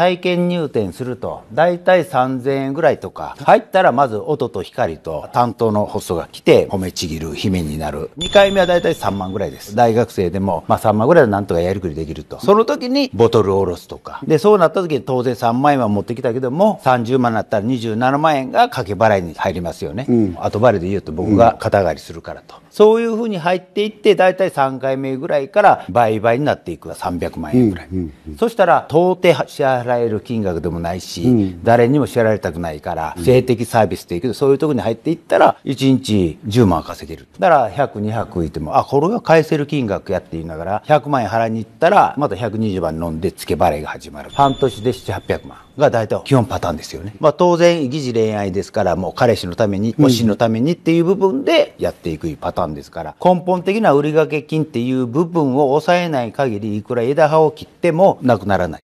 体験入店すると大体3000円ぐらいとか入ったらまず音と光と担当のホストが来て褒めちぎる姫になる2回目は大体3万ぐらいです大学生でも、まあ、3万ぐらいはなんとかやりくりできるとその時にボトルを下ろすとかでそうなった時に当然3万円は持ってきたけども30万になったら27万円が掛け払いに入りますよね、うん、後払いで言うと僕が肩代わりするからと、うん、そういうふうに入っていって大体3回目ぐらいから倍々になっていく300万円ぐらい、うんうんうん、そしたら到底支払払える金額でもないし、うん、誰にも知られたくないから、性的サービスっていうけど、そういうとこに入っていったら、1日10万稼げる。だから100、200いても、あ、これが返せる金額やって言いながら、100万円払いに行ったら、また120万飲んで、付け払いが始まる。半年で7、800万。が大体基本パターンですよね。まあ当然、疑似恋愛ですから、もう彼氏のために、う死のためにっていう部分でやっていくパターンですから、根本的な売掛金っていう部分を抑えない限り、いくら枝葉を切ってもなくならない。